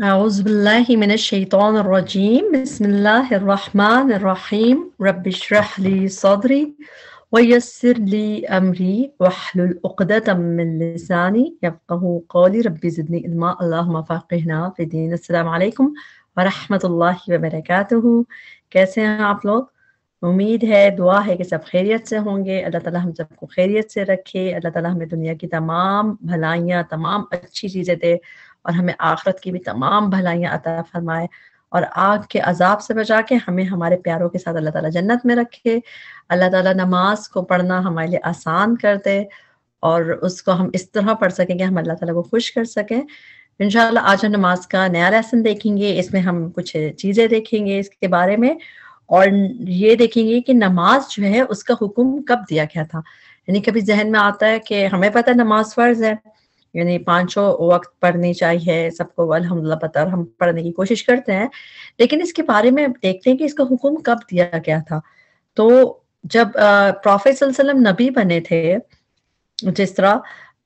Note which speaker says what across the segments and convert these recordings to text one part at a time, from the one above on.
Speaker 1: أعوذ بالله من الشيطان الرجيم بسم الله الرحمن الرحيم رب اشرح لي صدري ويسر لي أمري واحلل عقدة من لساني يفقه قولي ربي زدني علما اللهم فقهنا في دين السلام عليكم ورحمة الله وبركاته كيف कैसे हैं امید ہے دعا ہے کہ سب خیریت سے ہوں گے اللہ تعالیٰ ہم سب کو خیریت سے رکھے اللہ تعالیٰ ہمیں دنیا کی تمام بھلائیاں تمام اچھی چیزیں دے और हमें आखरत की भी तमाम भलाइयाँ अता फरमाए और आग के अजाब से बचा के हमें हमारे प्यारों के साथ अल्लाह ताला जन्नत में रखे अल्लाह ताला नमाज को पढ़ना हमारे लिए आसान कर दे और उसको हम इस तरह पढ़ सकें कि हम अल्लाह ताला को खुश कर सकें इन आज हम नमाज का नया लेसन देखेंगे इसमें हम कुछ चीज़ें देखेंगे इसके बारे में और ये देखेंगे कि नमाज जो है उसका हुक्म कब दिया गया था यानी कभी जहन में आता है कि हमें पता है नमाज फ़र्ज है यानी पांचों वक्त पढ़नी चाहिए सबको हम बतर हम पढ़ने की कोशिश करते हैं लेकिन इसके बारे में देखते हैं कि इसका हुक्म कब दिया गया था तो जब प्रोफेट वसल्लम नबी बने थे जिस तरह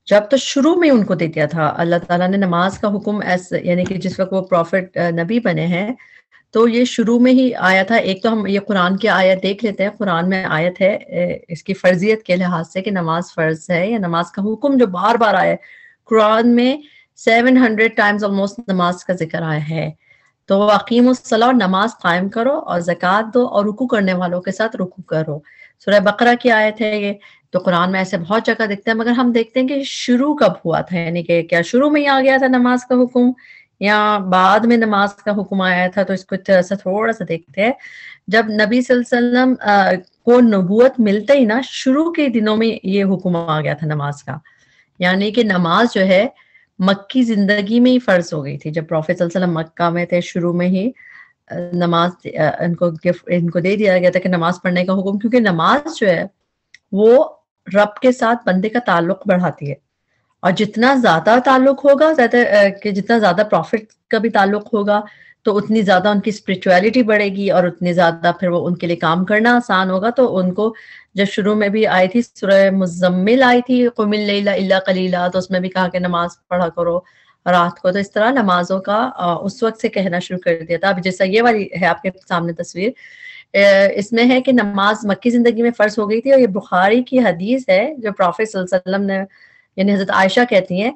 Speaker 1: जब तो शुरू में उनको दे दिया था अल्लाह ताला ने नमाज का हुक्म ऐसा यानी कि जिस वक्त वो प्रॉफिट नबी बने हैं तो ये शुरू में ही आया था एक तो हम ये कुरान की आयत देख लेते हैं कुरान में आयत है इसकी फर्जियत के लिहाज से कि नमाज फर्ज है या नमाज का हुक्म जो बार बार आया है कुरान में 700 टाइम्स ऑलमोस्ट नमाज का जिक्र आया है तो अकीम और नमाज कायम करो और जक़ात दो और रुकू करने वालों के साथ रुकू करो सुरह बकरा की आयत है ये तो कुरान में ऐसे बहुत जगह दिखते हैं मगर हम देखते हैं कि शुरू कब हुआ था यानी कि क्या शुरू में ही आ गया था नमाज का हुक्म या बाद में नमाज का हुक्म आया था तो इसको थोड़ा सा थोड़ा सा देखते हैं जब नबी वसल्लम को नबूत मिलते ही ना शुरू के दिनों में ये हुक्म आ गया था नमाज का यानी कि नमाज जो है मक्की जिंदगी में ही फर्ज हो गई थी जब प्रोफेट वसल्लम मक्का में थे शुरू में ही नमाज इनको गिफ्ट इनको दे दिया गया था कि नमाज पढ़ने का हुक्म क्योंकि नमाज जो है वो रब के साथ बंदे का ताल्लुक बढ़ाती है और जितना ज्यादा ताल्लुक होगा ज्यादा कि जितना ज्यादा प्रॉफिट का भी ताल्लुक होगा तो उतनी ज्यादा उनकी स्पिरिचुअलिटी बढ़ेगी और उतनी ज्यादा फिर वो उनके लिए काम करना आसान होगा तो उनको जब शुरू में भी आई थी सुरह मुजम्मिल आई थी कुमिल इल्ला कलीला तो उसमें भी कहा कि नमाज पढ़ा करो रात को तो इस तरह नमाजों का उस वक्त से कहना शुरू कर दिया था अब जैसा ये वाली है आपके सामने तस्वीर इसमें है कि नमाज मक्की जिंदगी में फर्ज हो गई थी और ये बुखारी की हदीस है जो प्रॉफिट ने यानी हजरत आयशा कहती हैं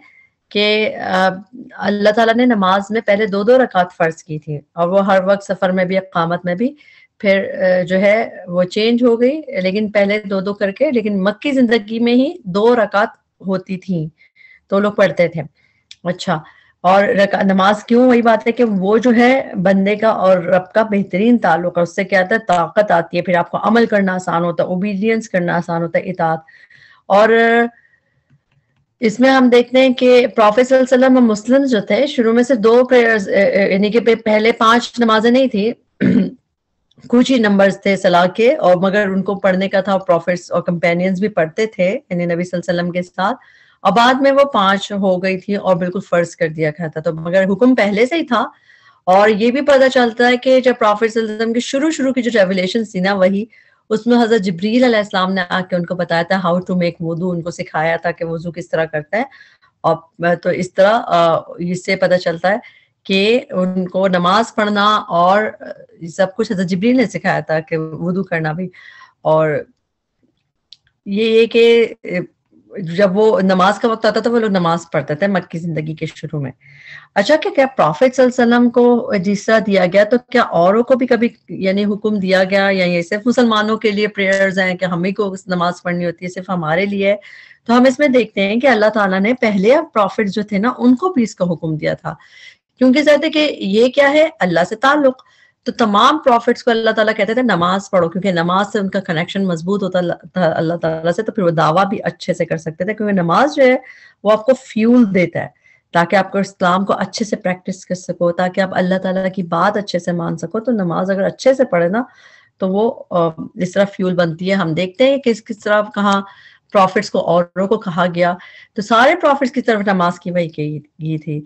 Speaker 1: कि अल्लाह ताला ने नमाज में पहले दो दो रकात फ़र्ज की थी और वो हर वक्त सफ़र में भी अकामत में भी फिर जो है वो चेंज हो गई लेकिन पहले दो दो करके लेकिन मक्की ज़िंदगी में ही दो रकात होती थी तो लोग पढ़ते थे अच्छा और नमाज क्यों वही बात है कि वो जो है बंदे का और रब का बेहतरीन ताल्लुक है उससे क्या आता है ताकत आती है फिर आपको अमल करना आसान होता है ओबीडियंस करना आसान होता है इतात और इसमें हम देखते हैं कि प्रोफेसर वसल्लम और मुस्लिम जो थे शुरू में सिर्फ दो प्रेयर्स यानी कि पहले पांच नमाजें नहीं थी कुछ ही नंबर्स थे सलाह के और मगर उनको पढ़ने का था प्रॉफिट्स और कंपेनियंस भी पढ़ते थे यानी नबी वसल्लम के साथ और बाद में वो पांच हो गई थी और बिल्कुल फर्ज कर दिया गया था तो मगर हुक्म पहले से ही था और ये भी पता चलता है कि जब प्रॉफिट के शुरू शुरू की जो रेवलेशन थी ना वही उसमें हजरत जबरील इस्लाम ने आके उनको बताया था हाउ टू मेक वजू उनको सिखाया था कि वजू किस तरह करता है और तो इस तरह इससे पता चलता है कि उनको नमाज पढ़ना और सब कुछ हजरत जबरील ने सिखाया था कि वजू करना भी और ये ये कि जब वो नमाज का वक्त आता था तो वो लोग नमाज पढ़ते थे मक्की जिंदगी के शुरू में अच्छा क्या क्या प्रॉफिट को जिसरा दिया गया तो क्या औरों को भी कभी यानी हुक्म दिया गया या ये सिर्फ मुसलमानों के लिए प्रेयर्स हैं कि हम ही को नमाज पढ़नी होती है सिर्फ हमारे लिए तो हम इसमें देखते हैं कि अल्लाह ताला ने पहले प्रॉफिट जो थे ना उनको भी इसका हुक्म दिया था क्योंकि कहते कि ये क्या है अल्लाह से ताल्लुक़ तो तमाम प्रॉफिट्स को अल्लाह ताला कहते थे नमाज पढ़ो क्योंकि नमाज से उनका कनेक्शन मजबूत होता था अल्लाह ताला से तो फिर वो दावा भी अच्छे से कर सकते थे क्योंकि नमाज जो है वो आपको फ्यूल देता है ताकि आपको इस्लाम को अच्छे से प्रैक्टिस कर सको ताकि आप अल्लाह ताला की बात अच्छे से मान सको तो नमाज अगर अच्छे से पढ़े ना तो वो इस तरह फ्यूल बनती है हम देखते हैं किस किस तरह कहाँ प्रॉफिट्स को औरों को कहा गया तो सारे प्रॉफिट्स की तरफ नमाज की वही की थी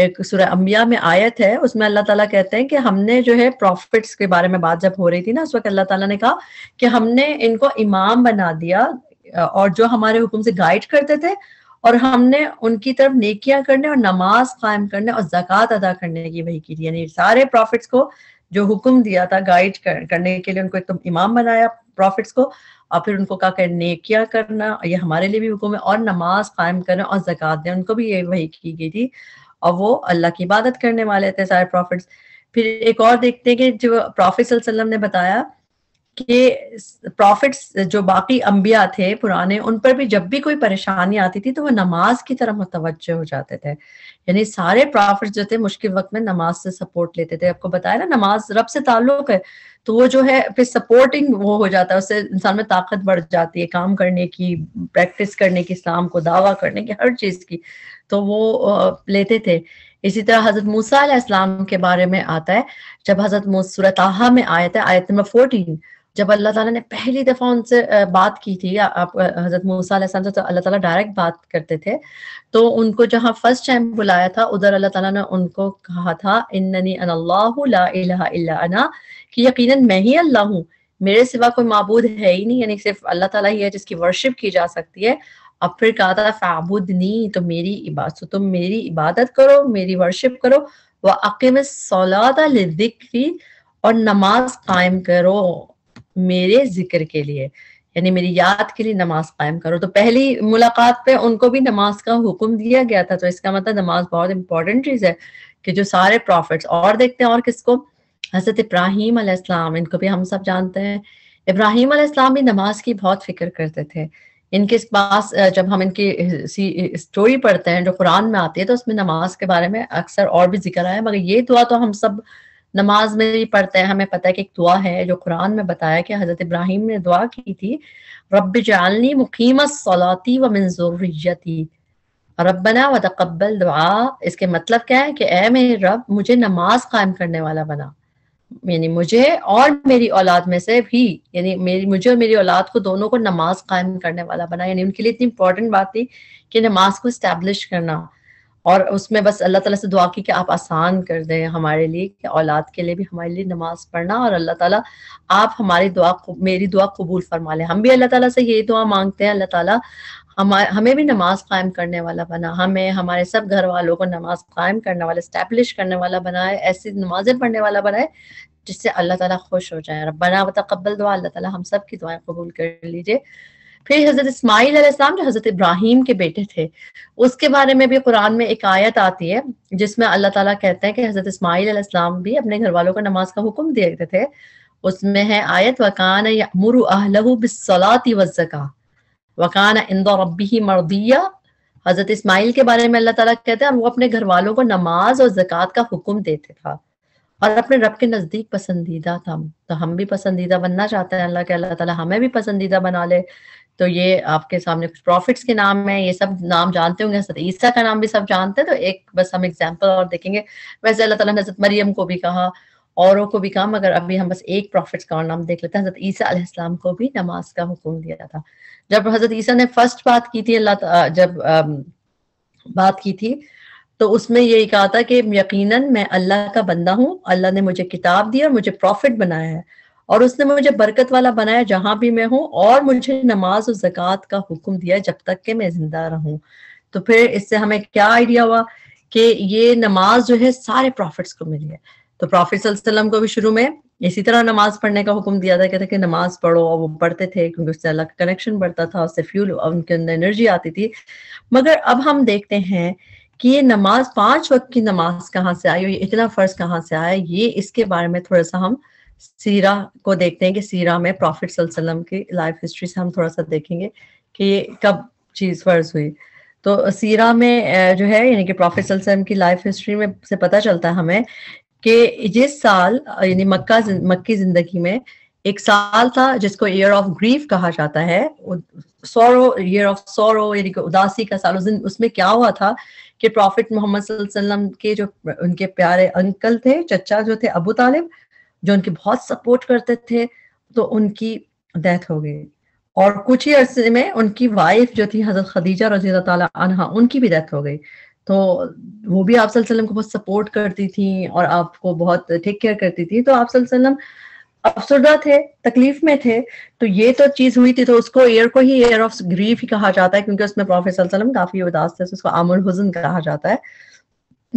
Speaker 1: एक सूर्य अम्बिया में आयत है उसमें अल्लाह ताला कहते हैं कि हमने जो है प्रॉफिट्स के बारे में बात जब हो रही थी ना उस वक्त अल्लाह ताला ने कहा कि हमने इनको इमाम बना दिया और जो हमारे हुक्म से गाइड करते थे और हमने उनकी तरफ नेकियां करने और नमाज कायम करने और जक़ात अदा करने की वही की थी यानी सारे प्रॉफिट्स को जो हुक्म दिया था गाइड कर, करने के लिए उनको एक तो इमाम बनाया प्रॉफिट्स को और फिर उनको कहा कर नेकिया करना ये हमारे लिए भी हुक्म है और नमाज कायम करना और जक़ात दे उनको भी ये वही की गई थी और वो अल्लाह की इबादत करने वाले थे सारे प्रॉफिट फिर एक और देखते हैं कि जो प्रॉफिट ने बताया कि प्रॉफिट्स जो बाकी अंबिया थे पुराने उन पर भी जब भी कोई परेशानी आती थी तो वो नमाज की तरफ मुतवजह हो जाते थे यानी सारे प्रॉफिट जो थे मुश्किल वक्त में नमाज से सपोर्ट लेते थे आपको बताया ना नमाज रब से ताल्लुक है तो वो जो है फिर सपोर्टिंग वो हो जाता है उससे इंसान में ताकत बढ़ जाती है काम करने की प्रैक्टिस करने की इस्लाम को दावा करने की हर चीज की तो वो लेते थे इसी तरह हजरत मूसा के बारे में आता है जब हजरत सूरताहा में आया था आयत नंबर फोर्टीन जब अल्लाह ताला ने पहली दफ़ा उनसे बात की थी आप हज़रत मूसा से तो अल्लाह ताला डायरेक्ट बात करते थे तो उनको जहाँ फर्स्ट टाइम बुलाया था उधर अल्लाह ताला ने उनको कहा था इन्ननी ला इलाहा इल्ला अना कि यकीनन मैं ही अल्लाह हूँ मेरे सिवा कोई मबूद है ही नहीं यानी सिर्फ अल्लाह ताला ही है जिसकी वर्शिप की जा सकती है अब फिर कहा था फाबुदनी तो मेरी इबादत तो तुम मेरी इबादत करो मेरी वर्शिप करो वह अकेम सौलादा और नमाज कायम करो मेरे जिक्र के लिए यानी मेरी याद के लिए नमाज कायम करो तो पहली मुलाकात पे उनको भी नमाज का हुक्म दिया गया था तो इसका मतलब नमाज बहुत इंपॉर्टेंट चीज है कि जो सारे प्रॉफिट्स और देखते हैं और किसको हजरत इब्राहिम इनको भी हम सब जानते हैं इब्राहिम भी नमाज की बहुत फिक्र करते थे इनके पास जब हम इनकी स्टोरी पढ़ते हैं जो कुरान में आती है तो उसमें नमाज के बारे में अक्सर और भी जिक्र आया मगर ये दुआ तो हम सब नमाज में ही पढ़ते हैं हमें पता है कि एक दुआ है जो कुरान में बताया कि हजरत इब्राहिम ने दुआ की थी रब जालनी मुकीम सलाती व मंजूरियती रबना व तकबल दुआ इसके मतलब क्या है कि ए मेरे रब मुझे नमाज कायम करने वाला बना यानी मुझे और मेरी औलाद में से भी यानी मेरी मुझे और मेरी औलाद को दोनों को नमाज कायम करने वाला बना यानी उनके लिए इतनी इंपॉर्टेंट बात थी कि नमाज को इस्टेब्लिश करना और उसमें बस अल्लाह ताला से दुआ की कि आप आसान कर दें हमारे लिए कि औलाद के लिए भी हमारे लिए नमाज पढ़ना और अल्लाह ताला आप हमारी दुआ मेरी दुआ कबूल फरमा लें हम भी अल्लाह ताला से यही दुआ मांगते हैं अल्लाह ताला हम हमें भी नमाज कायम करने वाला बना हमें हमारे सब घर वालों को नमाज कायम करने वाला स्टैब्लिश करने वाला बनाए ऐसी नमाजें पढ़ने वाला बनाए जिससे अल्लाह ताला खुश हो जाए रब्बना कब्बल दुआ अल्लाह ताला हम सब की दुआएं कबूल कर लीजिए फिर हज़रत इसमाइल आसमाम जो हज़रत इब्राहिम के बेटे थे उसके बारे में भी कुरान में एक आयत आती है जिसमें अल्लाह ताला कहते हैं कि हज़रत इस्माईल आसमाम भी अपने घर वालों को नमाज का हुक्म देते थे उसमें है आयत वकान मुरु वज़का वकान इंदो रबी मरदिया हज़रत इस्माइल के बारे में अल्लाह ताला कहते हैं और वो अपने घर वालों को नमाज और जक़ात का हुक्म देते था और अपने रब के नज़दीक पसंदीदा था तो हम भी पसंदीदा बनना चाहते हैं अल्लाह के अल्लाह ताला हमें भी पसंदीदा बना ले तो ये आपके सामने कुछ प्रॉफिट्स के नाम है ये सब नाम जानते होंगे हजरत ईसा का नाम भी सब जानते हैं तो एक बस हम एग्जाम्पल और देखेंगे वैसे अल्लाह ताला ने हजरत मरियम को भी कहा औरों को भी कहा मगर अभी हम बस एक प्रॉफिट्स का और नाम देख लेते हैं हजरत ईसा अलैहिस्सलाम को भी नमाज का हुक्म दिया था जब हजरत ईसा ने फर्स्ट बात की थी अल्लाह जब बात की थी तो उसमें यही कहा था कि यकीनन मैं अल्लाह का बंदा हूँ अल्लाह ने मुझे किताब दी और मुझे प्रॉफिट बनाया है और उसने मुझे बरकत वाला बनाया जहां भी मैं हूँ और मुझे नमाज और जक़ात का हुक्म दिया जब तक के मैं जिंदा रहूं तो फिर इससे हमें क्या आइडिया हुआ कि ये नमाज जो है सारे प्रॉफिट्स को मिली है तो प्रॉफिट सल्लम को भी शुरू में इसी तरह नमाज पढ़ने का हुक्म दिया था कहते कि नमाज पढ़ो और वो पढ़ते थे क्योंकि उससे अल्लाह का कनेक्शन बढ़ता था उससे फ्यूल उनके अंदर एनर्जी आती थी मगर अब हम देखते हैं कि ये नमाज पांच वक्त की नमाज कहाँ से आई और ये इतना फर्ज कहाँ से आया ये इसके बारे में थोड़ा सा हम सीरा को देखते हैं कि सीरा में प्रॉफिट वसल्लम की लाइफ हिस्ट्री से हम थोड़ा सा देखेंगे कि कब चीज़ फर्ज हुई तो सीरा में जो है यानी कि प्रॉफिट वसल्लम की लाइफ हिस्ट्री में से पता चलता है हमें कि जिस साल यानी मक्का मक्की जिंदगी में एक साल था जिसको ईयर ऑफ ग्रीफ कहा जाता है सोरो ईयर ऑफ सोरो यानी कि उदासी का साल उस दिन उसमें क्या हुआ था कि प्रॉफिट मोहम्मद के जो उनके प्यारे अंकल थे चचा जो थे अबू तालिब जो उनकी बहुत सपोर्ट करते थे तो उनकी डेथ हो गई और कुछ ही अरसे में उनकी वाइफ जो थी हजरत खदीजा रजी तला उनकी भी डेथ हो गई तो वो भी आप सल्लम को बहुत सपोर्ट करती थी और आपको बहुत टेक केयर करती थी तो आप सल्लम अफसरदा थे तकलीफ में थे तो ये तो चीज हुई थी तो उसको ईयर को ही एयर ऑफ ग्रीफ ही कहा जाता है क्योंकि उसमें प्रोफेसर काफी उदास थे तो उसको आमुल हुजन कहा जाता है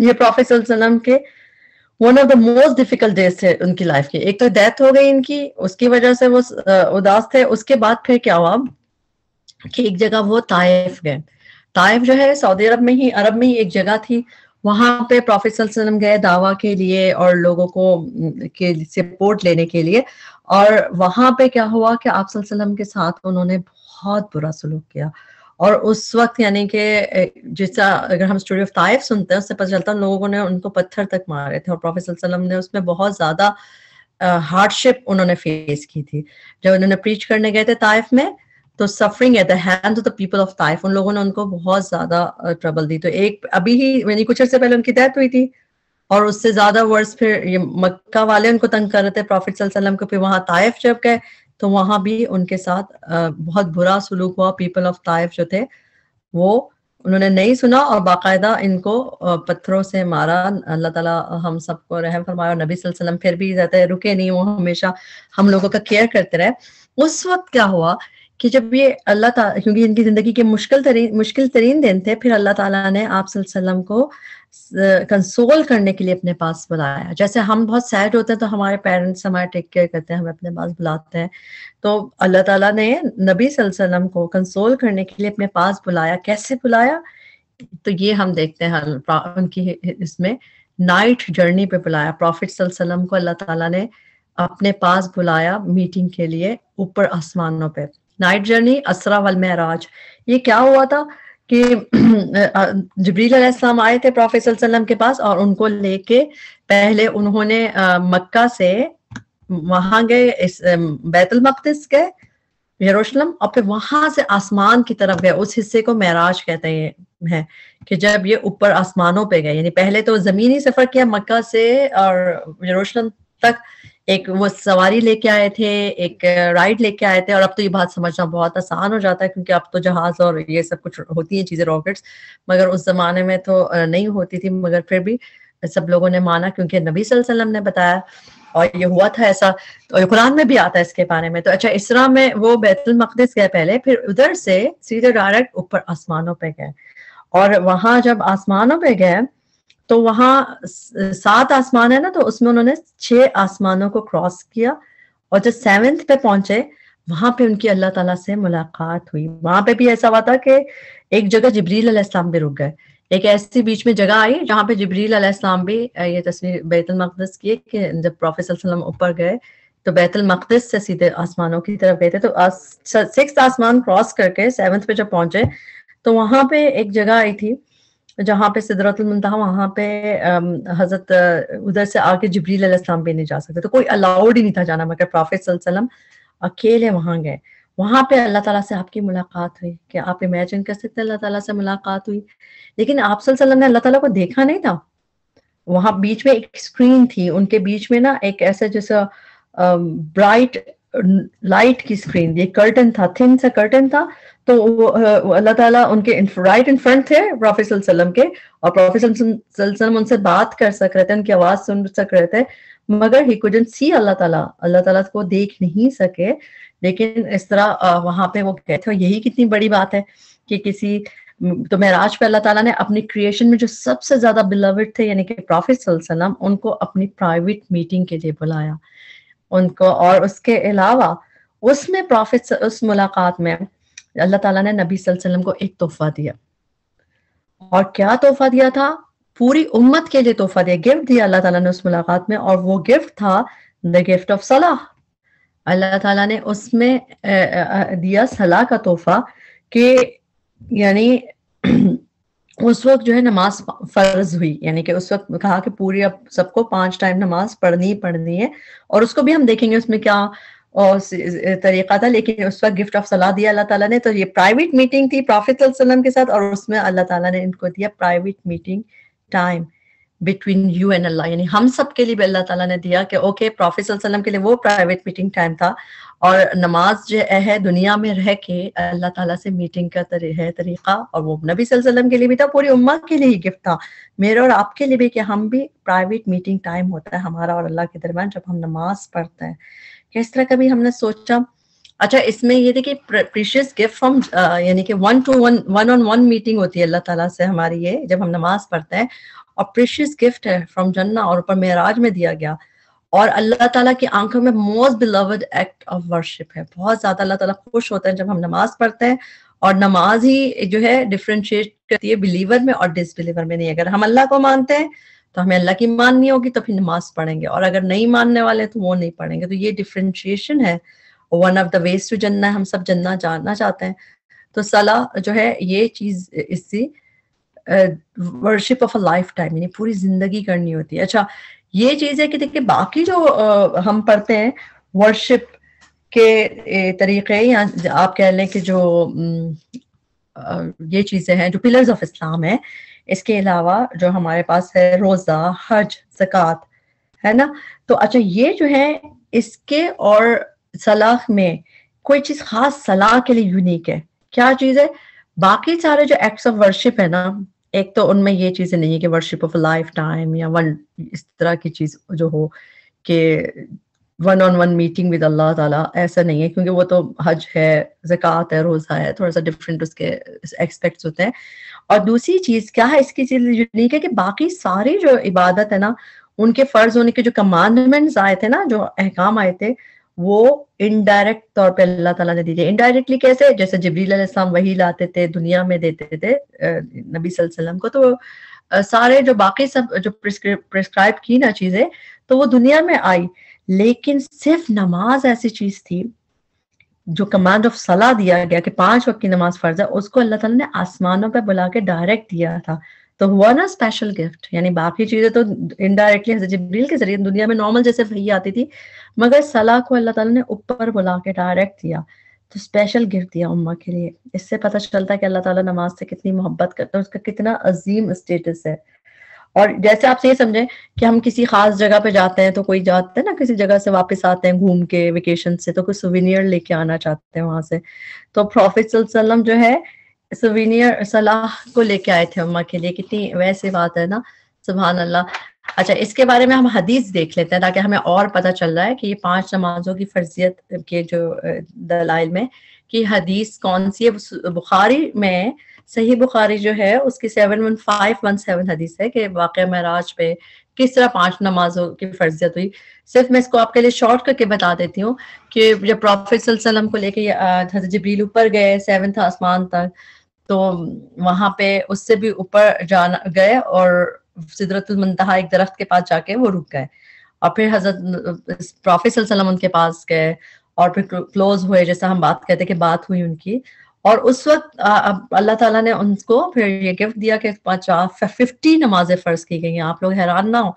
Speaker 1: ये प्रोफेसर के one of the most difficult days थे उनकी लाइफ के एक तो डेथ हो गई इनकी उसकी वजह से वो उदास थे उसके बाद फिर क्या हुआ कि एक जगह वो ताइफ गए ताइफ जो है सऊदी अरब में ही अरब में ही एक जगह थी वहां पे अलैहि वसल्लम गए दावा के लिए और लोगों को के सपोर्ट लेने के लिए और वहां पे क्या हुआ कि आप वसल्लम के साथ उन्होंने बहुत बुरा सलूक किया और उस वक्त यानी कि जैसा अगर हम स्टोरी ऑफ ताइफ सुनते हैं उससे पता चलता है लोगों ने उनको पत्थर तक मारे थे और प्रोफेसर ने उसमें बहुत ज़्यादा हार्डशिप उन्होंने फेस की थी जब उन्होंने प्रीच करने गए थे ताइफ में तो suffering at the hand of the people of Taif उन लोगों ने उनको बहुत ज़्यादा ट्रबल दी तो एक अभी ही यानी कुछ अर्से पहले उनकी डेथ हुई थी और उससे ज्यादा वर्ष फिर ये मक्का वाले उनको तंग कर रहे थे प्रॉफिट वसल्लम को फिर वहां ताइफ जब गए तो वहाँ भी उनके साथ बहुत बुरा सलूक हुआ पीपल ऑफ ताइफ जो थे वो उन्होंने नहीं सुना और बाकायदा इनको पत्थरों से मारा अल्लाह ताला हम सबको रहम फरमाया नबी वसल्लम फिर भी जाते रुके नहीं वो हमेशा हम लोगों का केयर करते रहे उस वक्त क्या हुआ कि जब ये अल्लाह क्योंकि इनकी जिंदगी के मुश्किल तरीन मुश्किल तरीन दिन थे फिर अल्लाह ताला ने आप वसल्लम को कंसोल करने के लिए अपने पास बुलाया जैसे हम बहुत सैड होते हैं तो हमारे पेरेंट्स हमारे टेक केयर करते हैं हमें अपने पास बुलाते हैं तो अल्लाह ताला ने नबी वसल्लम को कंसोल करने के लिए अपने पास बुलाया कैसे बुलाया तो ये हम देखते हैं उनकी इसमें नाइट जर्नी पे बुलाया प्रॉफिट सल्लम को अल्लाह ताला ने अपने पास बुलाया मीटिंग के लिए ऊपर आसमानों पे नाइट जर्नी असरा वल महराज ये क्या हुआ था कि जबरील अलैहिस्सलाम आए थे प्रॉफेट वसल्लम के पास और उनको लेके पहले उन्होंने मक्का से वहां गए इस बैतुल मक्तिस गए यरूशलेम और फिर वहां से आसमान की तरफ गए उस हिस्से को महराज कहते हैं है कि जब ये ऊपर आसमानों पे गए यानी पहले तो जमीनी सफर किया मक्का से और यरूशलेम तक एक वो सवारी लेके आए थे एक राइड लेके आए थे और अब तो ये बात समझना बहुत आसान हो जाता है क्योंकि अब तो जहाज और ये सब कुछ होती है चीजें रॉकेट्स मगर उस जमाने में तो नहीं होती थी मगर फिर भी सब लोगों ने माना क्योंकि नबी सल्लम ने बताया और ये हुआ था ऐसा तो कुरान में भी आता है इसके बारे में तो अच्छा इसरा में वो बैतुल मकदस गए पहले फिर उधर से सीधे डायरेक्ट ऊपर आसमानों पे गए और वहां जब आसमानों पे गए तो वहां सात आसमान है ना तो उसमें उन्होंने छह आसमानों को क्रॉस किया और जब सेवेंथ पे पहुंचे वहां पे उनकी अल्लाह ताला से मुलाकात हुई वहां पे भी ऐसा हुआ था कि एक जगह जबरील अलैहिस्सलाम भी रुक गए एक ऐसी बीच में जगह आई जहां पे जबरील अलैहिस्सलाम भी ये तस्वीर बैतुल मकदस की कि जब प्रोफेसर ऊपर गए तो बैतुल मकदस से सीधे आसमानों की तरफ गए थे तो सिक्स आसमान क्रॉस करके सेवंथ पे जब पहुंचे तो वहां पे एक जगह आई थी जहाँ पे सिदरतमनतहा वहां पे हजरत उधर से आके जबरील अलैहिस्सलाम भी नहीं जा सकते तो कोई अलाउड ही नहीं था जाना मगर प्रॉफिट वसल्लम अकेले वहां गए वहां पे अल्लाह ताला से आपकी मुलाकात हुई कि आप इमेजिन कर सकते अल्लाह ताला से मुलाकात हुई लेकिन आप वसल्लम ने अल्लाह ताला को देखा नहीं था वहां बीच में एक स्क्रीन थी उनके बीच में ना एक ऐसा जैसा ब्राइट लाइट की स्क्रीन ये कर्टन था थिन सा कर्टन था तो अल्लाह ताला उनके राइट इन फ्रंट थे प्रोफेसर के और प्रोफेसर उनसे बात कर सक रहे थे उनकी आवाज सुन सक रहे थे मगर ही कुडन सी अल्लाह ताला अल्लाह ताला को देख नहीं सके लेकिन इस तरह वहां पे वो गए थे और यही कितनी बड़ी बात है कि किसी तो महराज पे अल्लाह ताला ने अपनी क्रिएशन में जो सबसे ज्यादा बिलवड थे यानी कि प्रॉफिट उनको अपनी प्राइवेट मीटिंग के लिए बुलाया उनको और उसके अलावा उसमें प्रॉफिट उस मुलाकात में अल्लाह ताला ने नबी वसल्लम को एक तोहफा दिया और क्या तोहफा दिया था पूरी उम्मत के लिए तोहफा दिया गिफ्ट दिया अल्लाह ताला ने उस मुलाकात में और वो गिफ्ट था द गिफ्ट ऑफ सलाह अल्लाह ताला ने उसमें दिया सलाह का तोहफा कि यानी उस वक्त जो है नमाज फर्ज हुई यानी कि उस वक्त कहा कि पूरी अब सबको पांच टाइम नमाज पढ़नी ही पढ़नी है और उसको भी हम देखेंगे उसमें क्या और तरीका था लेकिन उस वक्त गिफ्ट ऑफ सलाह दिया अल्लाह ताला ने तो ये प्राइवेट मीटिंग थी प्रॉफित के साथ और उसमें अल्लाह ताला ने इनको दिया private meeting time between you and Allah यानी हम सब के लिए भी अल्लाह ताला ने दिया कि ओके प्रॉफित के लिए वो प्राइवेट मीटिंग टाइम था और नमाज जो है दुनिया में रह के अल्लाह ताला से मीटिंग का तरी है तरीका और वो नबी वसल्लम के लिए भी था पूरी उम्मा के लिए ही गिफ्ट था मेरे और आपके लिए भी कि हम भी प्राइवेट मीटिंग टाइम होता है हमारा और अल्लाह के दरम्यान जब हम नमाज पढ़ते हैं किस तरह कभी हमने सोचा अच्छा इसमें ये देखिए प्रीशियस गिफ्ट फ्रॉम यानी कि one to one one on one meeting होती है अल्लाह ताला से हमारी ये जब हम नमाज पढ़ते हैं और प्रीशियस गिफ्ट है फ्रॉम जन्ना और ऊपर मेराज में दिया गया और अल्लाह ताला की आंखों में most beloved act of worship है बहुत ज्यादा अल्लाह ताला खुश होता है जब हम नमाज पढ़ते हैं और नमाज ही जो है डिफ्रेंशिएट करती है बिलीवर में और डिसबिलीवर में नहीं अगर हम अल्लाह को मानते हैं तो हमें अल्लाह की माननी होगी तो फिर नमाज पढ़ेंगे और अगर नहीं मानने वाले तो वो नहीं पढ़ेंगे तो ये डिफ्रेंशिएशन है one of the ways to जन्ना हम सब जन्ना जानना चाहते हैं तो सलाह जो है ये चीज इससे worship of a lifetime यानी पूरी जिंदगी करनी होती है अच्छा ये चीज है कि देखिए बाकी जो आ, हम पढ़ते हैं वर्शिप के तरीके या आप कह लें कि जो ये चीज़ें हैं जो पिलर्स ऑफ इस्लाम है इसके अलावा जो हमारे पास है रोज़ा हज जक़ात है ना तो अच्छा ये जो है इसके और सलाह में कोई चीज़ ख़ास सलाह के लिए यूनिक है क्या चीज़ है बाकी सारे जो एक्ट्स ऑफ वर्शिप है ना एक तो उनमें ये चीज़ें नहीं है कि वर्शिप ऑफ लाइफ टाइम या वन इस तरह की चीज़ जो हो कि one on one meeting with Allah ताला ऐसा नहीं है क्योंकि वो तो हज है जक़ात है रोज़ा है थोड़ा सा डिफरेंट उसके एक्सपेक्ट्स होते हैं और दूसरी चीज़ क्या है इसकी चीज़ यूनिक है कि बाकी सारी जो इबादत है ना उनके फ़र्ज होने के जो कमांडमेंट्स आए थे ना जो अहकाम आए थे वो इनडायरेक्ट तौर पे अल्लाह ताला ने दी थी इनडायरेक्टली कैसे जैसे जबरील वही लाते थे दुनिया में देते थे नबी वसल्लम को तो सारे जो बाकी सब जो प्रिस्क्राइब की ना चीजें तो वो दुनिया में आई लेकिन सिर्फ नमाज ऐसी चीज थी जो कमांड ऑफ सलाह दिया गया कि पांच वक्त की नमाज फर्ज है उसको अल्लाह ताला ने आसमानों पर बुला के डायरेक्ट दिया था तो हुआ ना स्पेशल गिफ्ट यानी बाकी चीजें तो इनडायरेक्टली जबरील के जरिए दुनिया में नॉर्मल जैसे वही आती थी मगर सलाह को अल्लाह ताला ने ऊपर बुला के डायरेक्ट दिया तो स्पेशल गिफ्ट दिया उम्मा के लिए इससे पता चलता है कि अल्लाह ताला नमाज से कितनी मोहब्बत करता है उसका कितना अजीम स्टेटस है और जैसे आप ये समझें कि हम किसी खास जगह पे जाते हैं तो कोई जाते हैं ना किसी जगह से वापस आते हैं घूम के वेकेशन से तो कोई सुविनियर लेके आना चाहते हैं वहां से तो प्रॉफिट जो है सुवीनियर सलाह को लेके आए थे अम्मा के लिए कितनी वैसे बात है ना सुबहान अल्लाह अच्छा इसके बारे में हम हदीस देख लेते हैं ताकि हमें और पता चल रहा है कि ये पांच नमाजों की फर्जियत के जो दलाइल में कि हदीस कौन सी है बुखारी में सही बुखारी जो है उसकी seven one five one seven हदीस है कि वाक़ महराज पे किस तरह पांच नमाजों की फर्जियत हुई सिर्फ मैं इसको आपके लिए शॉर्ट करके बता देती हूँ कि जब प्रॉफिट को लेके जबील ऊपर गए सेवन्थ आसमान तक तो वहां पे उससे भी ऊपर जाना गए और सिदरतुल मंतहा एक दरख्त के पास जाके वो रुक गए और फिर हजरत प्रोफेसर उनके पास गए और फिर क्लोज हुए जैसा हम बात कहते कि बात हुई उनकी और उस वक्त अल्लाह ताला ने उनको फिर ये गिफ्ट दिया कि फिफ्टी नमाजें फर्ज की गई हैं आप लोग हैरान ना हो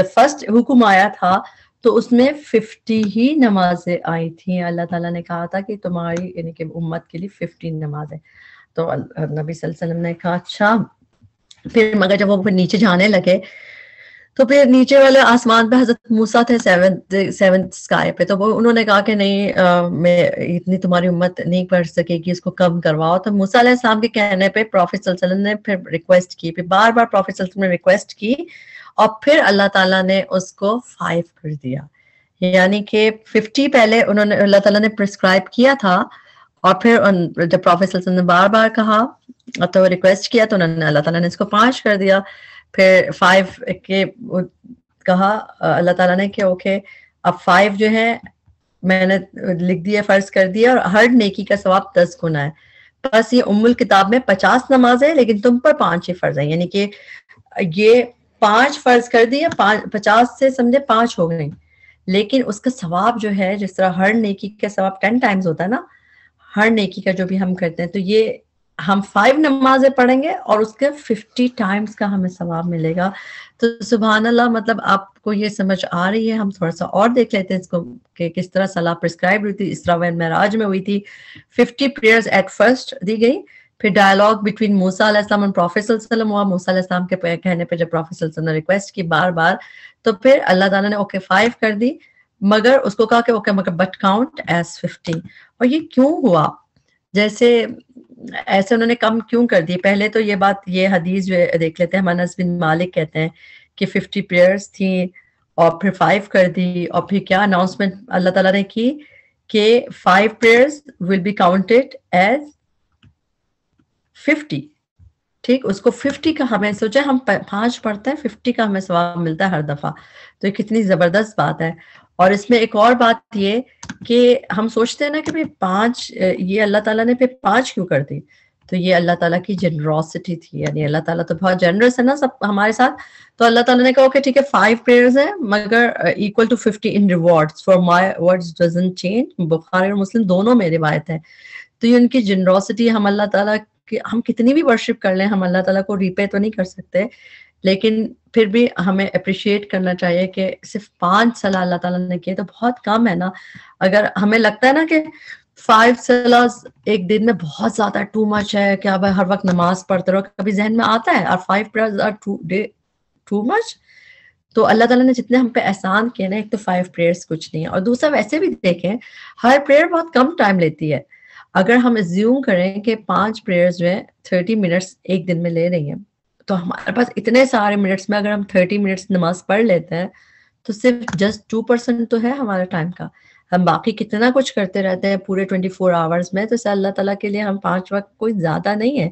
Speaker 1: जब फर्स्ट हुक्म आया था तो उसमें फिफ्टी ही नमाजें आई थी अल्लाह ताला ने कहा था कि तुम्हारी यानी कि उम्मत के लिए फिफ्टी नमाजें तो नबी वसल्लम ने कहा अच्छा फिर मगर जब वो नीचे जाने लगे तो फिर नीचे वाले आसमान पे हजरत मूसा थे सेवंथ स्काई पे तो वो उन्होंने कहा कि नहीं आ, मैं इतनी तुम्हारी उम्मत नहीं पढ़ सकेगी इसको कम करवाओ तो मूसा के कहने पे प्रॉफिट ने फिर रिक्वेस्ट की फिर बार बार प्रॉफिट ने रिक्वेस्ट की और फिर अल्लाह ताला ने उसको फाइव कर दिया यानी कि फिफ्टी पहले उन्होंने अल्लाह तला ने प्रिस्क्राइब किया था और फिर उन जब प्रोफेसर ने बार बार कहा तो रिक्वेस्ट किया तो उन्होंने अल्लाह ताला ने इसको पांच कर दिया फिर फाइव के कहा अल्लाह ताला ने कि ओके अब फाइव जो है मैंने लिख दिया फर्ज कर दिया और हर नेकी का स्वाब दस गुना है बस ये उम्मुल किताब में पचास नमाज है लेकिन तुम पर पांच ही फर्ज है यानी कि ये पांच फर्ज कर दिए पचास से समझे पांच हो गई लेकिन उसका स्वाब जो है जिस तरह हर नेकी का स्वाब टेन टाइम्स होता है ना हर नेकी का जो भी हम करते हैं तो ये हम फाइव नमाजें पढ़ेंगे और उसके फिफ्टी टाइम्स का हमें सवाब मिलेगा तो सुबह अल्लाह मतलब आपको ये समझ आ रही है हम थोड़ा सा और देख लेते हैं इसको कि किस तरह सलाह प्रिस्क्राइब हुई थी इस तरह वह महराज में हुई थी फिफ्टी प्रेयर्स एट फर्स्ट दी गई फिर डायलॉग बिटवीन मूसा और हुआ मूसा के कहने पर जब प्रोफेसर ने रिक्वेस्ट की बार बार तो फिर अल्लाह ताला ने ओके फाइव कर दी मगर उसको कहा कि ओके मगर बट काउंट एज फिफ्टी और ये क्यों हुआ जैसे ऐसे उन्होंने कम क्यों कर दी पहले तो ये बात ये हदीस जो देख लेते हैं मनस बिन मालिक कहते हैं कि फिफ्टी प्रेयर्स थी और फिर फाइव कर दी और फिर क्या अनाउंसमेंट अल्लाह ताला ने की कि five prayers will be counted as fifty ठीक उसको फिफ्टी का हमें सोचा हम पांच पढ़ते हैं फिफ्टी का हमें सवाब मिलता है हर दफा तो ये कितनी जबरदस्त बात है और इसमें एक और बात ये कि हम सोचते हैं ना कि भाई पांच ये अल्लाह ताला ने पांच क्यों कर दी तो ये अल्लाह ताला की जनरोसिटी थी यानी अल्लाह ताला तो बहुत जनरस है ना सब हमारे साथ तो अल्लाह ताला ने कहा ओके ठीक है फाइव प्रेयर्स है मगर equal to fifty in reward for my words change Bukhari और मुस्लिम दोनों में रिवायत है तो ये उनकी जनरोसिटी हम अल्लाह ताला कि हम कितनी भी वर्शिप कर लें हम अल्लाह ताला को रिपे तो नहीं कर सकते लेकिन फिर भी हमें अप्रिशिएट करना चाहिए कि सिर्फ पांच सलाह अल्लाह ताला ने किए तो बहुत कम है ना अगर हमें लगता है ना कि फाइव सलाह एक दिन में बहुत ज्यादा टू मच है क्या भाई हर वक्त नमाज पढ़ते रहो कभी जहन में आता है और five prayers are today too much तो अल्लाह ताला ने जितने हम पे एहसान किए ना एक तो फाइव प्रेयर्स कुछ नहीं है और दूसरा वैसे भी देखें हर प्रेयर बहुत कम टाइम लेती है अगर हम ज्यूम करें कि पांच प्रेयर्स जो है थर्टी मिनट्स एक दिन में ले रही है तो हमारे पास इतने सारे मिनट्स में अगर हम थर्टी मिनट्स नमाज पढ़ लेते हैं तो सिर्फ जस्ट टू परसेंट तो है हमारा टाइम का हम बाकी कितना कुछ करते रहते हैं पूरे ट्वेंटी फोर आवर्स में तो इसे अल्लाह तला के लिए हम पांच वक्त कोई ज्यादा नहीं है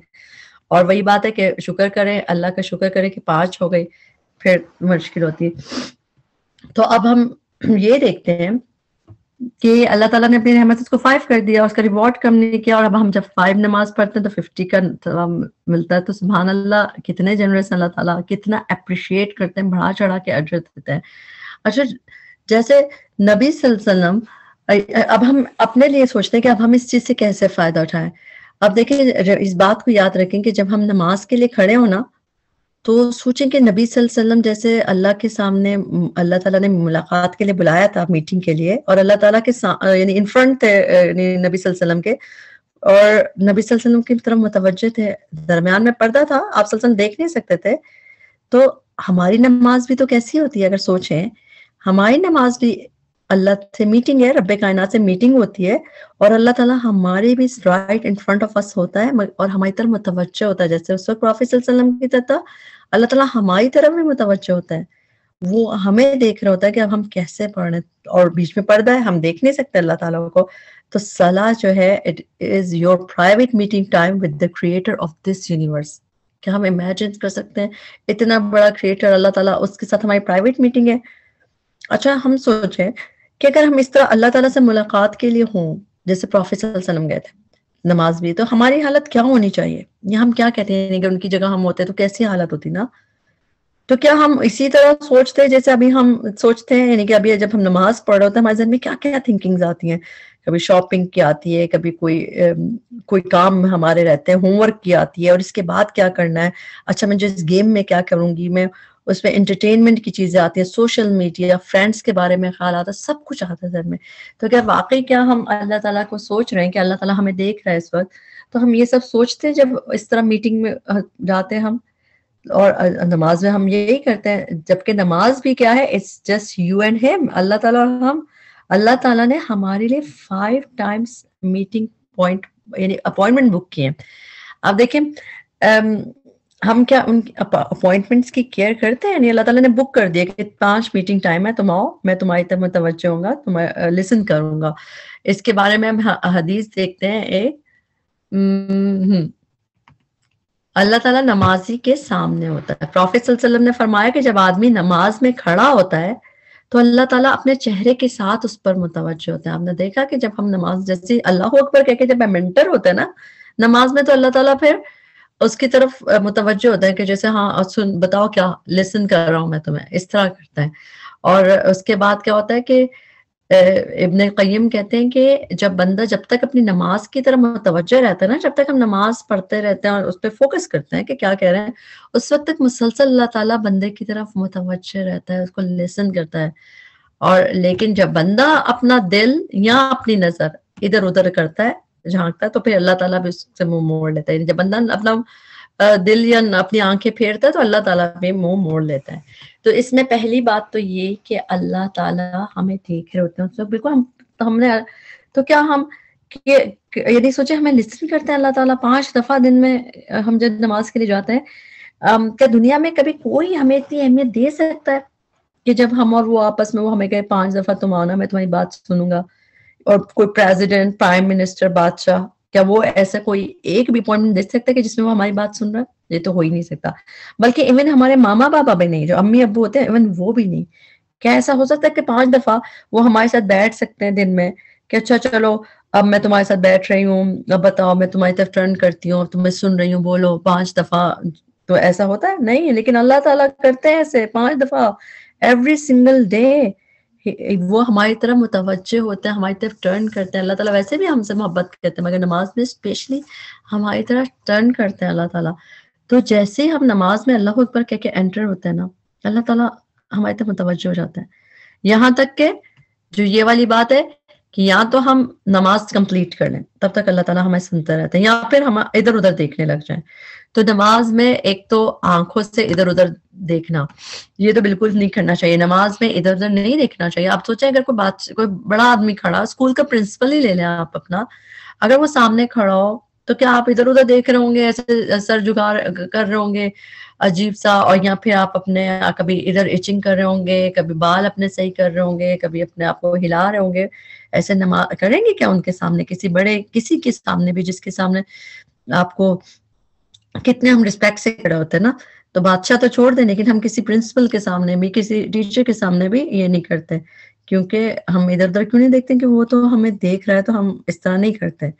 Speaker 1: और वही बात है कि शुक्र करें अल्लाह का शुक्र करें कि पांच हो गई फिर मुश्किल होती है तो अब हम ये देखते हैं कि अल्लाह ताला ने अपनी रहमत उसको फाइव कर दिया उसका रिवॉर्ड कम नहीं किया और अब हम जब फाइव नमाज पढ़ते हैं तो फिफ्टी का मिलता है तो सुबहान अल्लाह कितने जनरस अल्लाह ताला कितना अप्रिशिएट करते हैं बढ़ा चढ़ा के अजर देते हैं अच्छा जैसे नबी वसल्लम अब हम अपने लिए सोचते हैं कि अब हम इस चीज से कैसे फायदा उठाएं अब देखिए इस बात को याद रखें कि जब हम नमाज के लिए खड़े हो ना तो सोचें कि नबी वसल्लम जैसे अल्लाह के सामने अल्लाह ताला ने मुलाकात के लिए बुलाया था मीटिंग के लिए और अल्लाह ताला के यानी इन फ्रंट थे नबी वसल्लम के और नबी वसल्लम की तरफ मुतवजह थे दरमियान में पर्दा था आप सल्लम देख नहीं सकते थे तो हमारी नमाज भी तो कैसी होती है अगर सोचें हमारी नमाज भी अल्लाह से मीटिंग है रब कायनात से मीटिंग होती है और अल्लाह ताला हमारे भी right in front of us होता है और हमारी तरफ मुतवजह होता है जैसे उस वक्त प्रॉफिट की तरह था अल्लाह ताला हमारी तरफ भी मुतवजह होता है वो हमें देख रहा होता है कि अब हम कैसे पढ़ने और बीच में पर्दा है हम देख नहीं सकते अल्लाह ताला को तो सलाह जो है it is your private meeting time with the creator of this universe क्या हम इमेजिन कर सकते हैं इतना बड़ा क्रिएटर अल्लाह ताला उसके साथ हमारी प्राइवेट मीटिंग है अच्छा हम सोचें कि अगर हम इस तरह अल्लाह ताला से मुलाकात के लिए हों जैसे प्रॉफिट वसल्लम गए थे नमाज भी तो हमारी हालत क्या होनी चाहिए या हम क्या कहते हैं अगर उनकी जगह हम होते हैं तो कैसी हालत होती ना तो क्या हम इसी तरह सोचते हैं जैसे अभी हम सोचते हैं यानी कि अभी जब हम नमाज पढ़ रहे होते हैं हमारे जहन में क्या क्या थिंकिंग्स आती हैं कभी शॉपिंग की आती है कभी कोई कोई काम हमारे रहते हैं होमवर्क की आती है और इसके बाद क्या करना है अच्छा मैं जो इस गेम में क्या करूंगी मैं उसमें इंटरटेनमेंट की चीज़ें आती है सोशल मीडिया फ्रेंड्स के बारे में ख्याल आता है सब कुछ आता है सर में तो क्या वाकई क्या हम अल्लाह ताला को सोच रहे हैं कि अल्लाह ताला हमें देख रहा है इस वक्त तो हम ये सब सोचते हैं जब इस तरह मीटिंग में जाते हैं हम और नमाज में हम यही करते हैं जबकि नमाज भी क्या है it's just you and him Allah ताला हम अल्लाह ताला ने हमारे लिए फाइव टाइम्स मीटिंग पॉइंट यानी अपॉइंटमेंट बुक किए अब देखें हम क्या उन अपॉइंटमेंट्स की केयर करते हैं अल्लाह ताला ने बुक कर दिया कि पांच मीटिंग टाइम है तुम आओ मैं तुम्हारी तरफ मुतवजह होगा तुम्हें लिसन करूंगा इसके बारे में हम हदीस देखते हैं एक हम्म। अल्लाह ताला नमाजी के सामने होता है प्रॉफिट वसल्लम ने फरमाया कि जब आदमी नमाज में खड़ा होता है तो अल्लाह ताला अपने चेहरे के साथ उस पर मुतवजह होता है आपने देखा कि जब हम नमाज जैसे अल्लाह अकबर कह के जब मेंटर होते हैं ना नमाज में तो अल्लाह ताला फिर उसकी तरफ मुतवजह होता है कि जैसे हाँ सुन बताओ क्या लिसन कर रहा हूं मैं तुम्हें इस तरह करता है और उसके बाद क्या होता है कि इबन कयम कहते हैं कि जब बंदा जब तक अपनी नमाज की तरफ मुतवजह रहता है ना जब तक हम नमाज पढ़ते रहते हैं और उस पर फोकस करते हैं कि क्या कह रहे हैं उस वक्त तक मुसलसल अल्लाह ताला बंदे की तरफ मुतवजह रहता है उसको लिसन करता है और लेकिन जब बंदा अपना दिल या अपनी नजर इधर उधर करता है झांकता तो फिर अल्लाह ताला भी उससे मुंह मोड़ लेता है जब बंदा अपना दिल या अपनी आंखें फेरता है तो अल्लाह ताला भी मुंह मोड़ लेता है तो इसमें पहली बात तो ये कि अल्लाह ताला हमें देख रहे होते हैं तो बिल्कुल हम तो हमने तो क्या हम यदि सोचे हमें लिसन करते हैं अल्लाह ताला पांच दफा दिन में हम जब नमाज के लिए जाते हैं क्या दुनिया में कभी कोई हमें इतनी अहमियत दे सकता है कि जब हम और वो आपस में वो हमें कहे पांच दफा तुम आना मैं तुम्हारी बात सुनूंगा और कोई प्रेसिडेंट प्राइम मिनिस्टर बादशाह क्या वो ऐसा कोई एक भी अपॉइंटमेंट दे सकता है कि जिसमें वो हमारी बात सुन रहा है ये तो हो ही नहीं सकता बल्कि इवन हमारे मामा बाबा भी नहीं जो अम्मी अबू होते हैं इवन वो भी नहीं क्या ऐसा हो सकता है कि पांच दफा वो हमारे साथ बैठ सकते हैं दिन में कि अच्छा चलो अब मैं तुम्हारे साथ बैठ रही हूँ अब बताओ मैं तुम्हारी तरफ टर्न करती हूँ तुम्हें सुन रही हूँ बोलो पांच दफा तो ऐसा होता है नहीं लेकिन अल्लाह ताला करते हैं ऐसे पांच दफा एवरी सिंगल डे वो हमारी तरफ मुतवजह होते हैं हमारी तरफ टर्न करते हैं अल्लाह ताला वैसे भी हमसे मोहब्बत करते हैं मगर नमाज में स्पेशली हमारी तरफ टर्न करते हैं अल्लाह ताला तो जैसे ही हम नमाज में अल्लाह अकबर कह के एंटर होते हैं ना अल्लाह ताला हमारी तरफ मुतवजह हो जाता है यहाँ तक के जो ये वाली बात है कि या तो हम नमाज कंप्लीट कर लें तब तक अल्लाह ताला हमें सुनते रहते हैं या फिर हम इधर उधर देखने लग जाए तो नमाज में एक तो आंखों से इधर उधर देखना ये तो बिल्कुल नहीं करना चाहिए नमाज में इधर उधर नहीं देखना चाहिए आप सोचें अगर कोई बात कोई बड़ा आदमी खड़ा स्कूल का प्रिंसिपल ही ले लें आप अपना अगर वो सामने खड़ा हो तो क्या आप इधर उधर देख रहे होंगे ऐसे सर झुका कर रहे होंगे अजीब सा और या फिर आप अपने कभी इधर इचिंग कर रहे होंगे कभी बाल अपने सही कर रहे होंगे कभी अपने आप को हिला रहे होंगे ऐसे नमा करेंगे क्या उनके सामने किसी बड़े किसी के सामने भी जिसके सामने आपको कितने हम रिस्पेक्ट से खड़े होते हैं ना तो बादशाह तो छोड़ दें लेकिन हम किसी प्रिंसिपल के सामने भी किसी टीचर के सामने भी ये नहीं करते क्योंकि हम इधर उधर क्यों नहीं देखते कि वो तो हमें देख रहा है तो हम इस तरह नहीं करते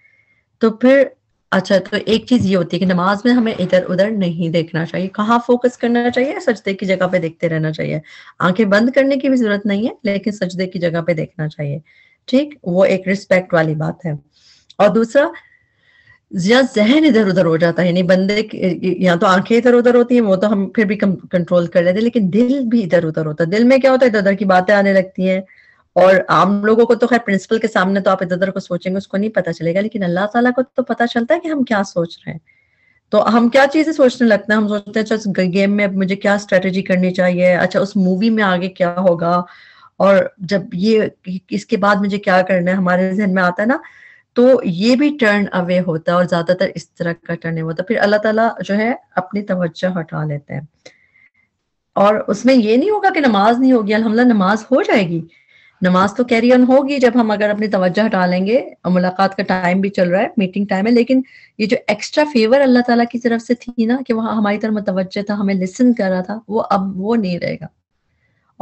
Speaker 1: तो फिर अच्छा तो एक चीज ये होती है कि नमाज में हमें इधर उधर नहीं देखना चाहिए कहाँ फोकस करना चाहिए सजदे की जगह पे देखते रहना चाहिए आंखें बंद करने की भी जरूरत नहीं है लेकिन सजदे की जगह पे देखना चाहिए ठीक वो एक रिस्पेक्ट वाली बात है और दूसरा जहाँ जहन इधर उधर हो जाता है यानी बंदे या तो आंखें इधर उधर होती हैं वो तो हम फिर भी कंट्रोल कर लेते हैं लेकिन दिल भी इधर उधर होता है दिल में क्या होता है इधर उधर की बातें आने लगती हैं और आम लोगों को तो खैर प्रिंसिपल के सामने तो आप इधर उधर को सोचेंगे उसको नहीं पता चलेगा लेकिन अल्लाह ताला को तो पता चलता है कि हम क्या सोच रहे हैं तो हम क्या चीजें सोचने लगते हैं हम सोचते हैं अच्छा गेम में अब मुझे क्या स्ट्रेटेजी करनी चाहिए अच्छा उस मूवी में आगे क्या होगा और जब ये इसके बाद मुझे क्या करना है हमारे जहन में आता है ना तो ये भी टर्न अवे होता है और ज्यादातर इस तरह का टर्न अवे होता है फिर अल्लाह ताला जो है अपनी तवज्जो हटा लेते हैं और उसमें ये नहीं होगा कि नमाज नहीं होगी अलहमदा नमाज हो जाएगी नमाज तो कैरी ऑन होगी जब हम अगर अपनी तवज्जो हटा लेंगे और मुलाकात का टाइम भी चल रहा है मीटिंग टाइम है लेकिन ये जो एक्स्ट्रा फेवर अल्लाह ताला की तरफ से थी ना कि वहां हमारी तरफ मुतवजह था हमें लिसन कर रहा था वो अब वो नहीं रहेगा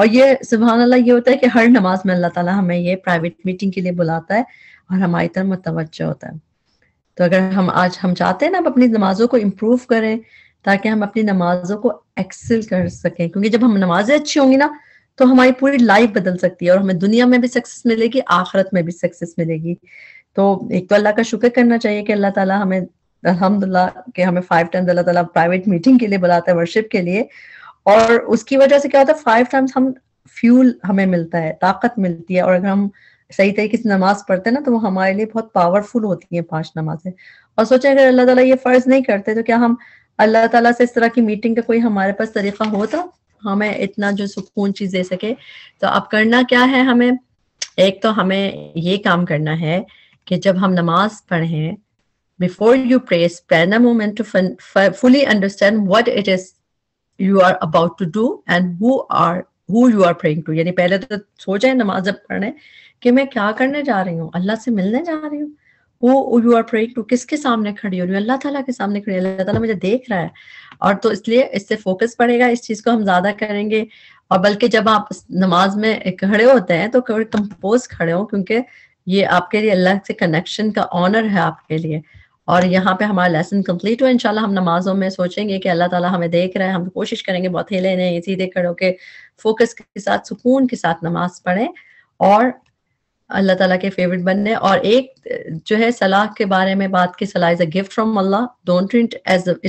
Speaker 1: और ये सुबह अल्लाह ये होता है कि हर नमाज में अल्लाह ताला हमें ये प्राइवेट मीटिंग के लिए बुलाता है और हमारी तरफ मुतवजह होता है तो अगर हम आज हम चाहते हैं ना अपनी नमाजों को इम्प्रूव करें ताकि हम अपनी नमाजों को एक्सेल कर सकें क्योंकि जब हम नमाजें अच्छी होंगी ना तो हमारी पूरी लाइफ बदल सकती है और हमें दुनिया में भी सक्सेस मिलेगी आखरत में भी सक्सेस मिलेगी तो एक तो अल्लाह का शुक्र करना चाहिए कि अल्लाह ताला हमें अलहमदुल्ला के हमें फाइव टाइम्स अल्लाह ताला प्राइवेट मीटिंग के लिए बुलाता है वर्शिप के लिए और उसकी वजह से क्या होता है फाइव टाइम्स हम फ्यूल हमें मिलता है ताकत मिलती है और अगर हम सही तरीके से नमाज पढ़ते हैं ना तो वो हमारे लिए बहुत पावरफुल होती है पांच नमाजें और सोचें अगर अल्लाह ताला ये फर्ज नहीं करते तो क्या हम अल्लाह ताला से इस तरह की मीटिंग का कोई हमारे पास तरीका होता तो हमें इतना जो सुकून चीज दे सके तो अब करना क्या है हमें एक तो हमें ये काम करना है कि जब हम नमाज पढ़ें before you press plan a moment to fully understand what it is you are about to do and who are who you are praying to यानी पहले तो सोचें नमाज जब पढ़ने कि मैं क्या करने जा रही हूँ अल्लाह से मिलने जा रही हूँ वो यू आर प्रेइंग टू किसके सामने खड़ी हो रही हूँ अल्लाह ताला के सामने खड़ी अल्लाह ताला मुझे देख रहा है और तो इसलिए इससे फोकस पड़ेगा इस चीज को हम ज्यादा करेंगे और बल्कि जब आप नमाज में खड़े होते हैं तो कंपोज खड़े हो क्योंकि ये आपके लिए अल्लाह से कनेक्शन का ऑनर है आपके लिए और यहाँ पे हमारा लेसन कंप्लीट हुआ इनशाला हम नमाजों में सोचेंगे कि अल्लाह ताला हमें देख रहा है हम कोशिश करेंगे बहुत हेले नहीं सीधे खड़ो के फोकस के साथ सुकून के साथ नमाज पढ़ें और अल्लाह ताला के फेवरेट बनने और एक जो है सलाह के बारे में बात की सलाह is a gift from Allah don't it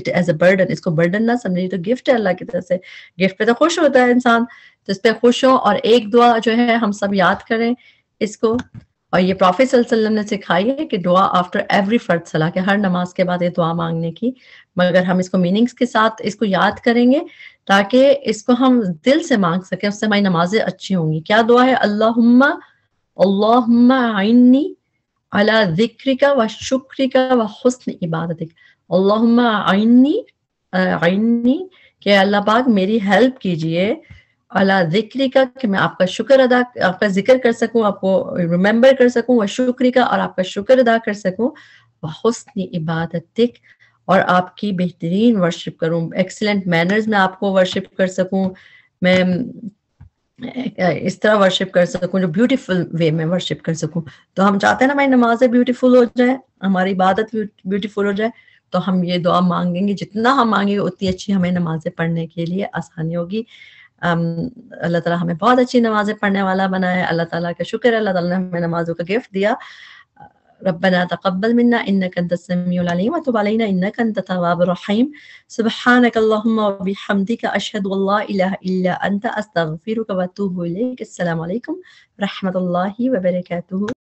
Speaker 1: as a burden इसको बर्डन ना समझिए तो गिफ्ट है अल्लाह की तरफ से गिफ्ट पे तो खुश होता है इंसान तो इस खुश हो और एक दुआ जो है हम सब याद करें इसको और ये प्रॉफिट ने सिखाई है कि दुआ आफ्टर एवरी फर्द सलाह के हर नमाज के बाद ये दुआ मांगने की मगर हम इसको मीनिंग्स के साथ इसको याद करेंगे ताकि इसको हम दिल से मांग सकें उससे हमारी नमाजें अच्छी होंगी क्या दुआ है अल्लाहुम्मा आइनी अला जिक्रिका व शुक्रिका व हसन इबादत अल्लाह आइनी आइन्नी के अल्लाह पाक मेरी हेल्प कीजिए अला जिक्री का कि मैं आपका शुक्र अदा आपका जिक्र कर सकूं आपको रिमेम्बर कर सकूं और शुक्री का और आपका शुक्र अदा कर सकूं हसन इबादत और आपकी बेहतरीन वर्शिप करूं एक्सीलेंट मैनर्स में आपको वर्शिप कर सकूं मैं इस तरह वर्शिप कर सकूं जो ब्यूटीफुल वे में वर्शिप कर सकूं तो हम चाहते हैं ना हमारी नमाजें ब्यूटीफुल हो जाए हमारी इबादत ब्यूटीफुल हो जाए तो हम ये दुआ मांगेंगे जितना हम मांगेंगे उतनी अच्छी हमें नमाजें पढ़ने के लिए आसानी होगी अल्लाह ताला हमें बहुत अच्छी नमाजें पढ़ने वाला बना है अल्लाह ताला का शुक्र अल्लाह ताला ने हमें नमाजों का गिफ्ट दिया ربنا تقبل منا إنك أنت السميع العليم وتب علينا إنك أنت التواب الرحيم سبحانك اللهم وبحمدك أشهد أن لا إله إلا أنت أستغفرك وأتوب إليك السلام عليكم ورحمة الله وبركاته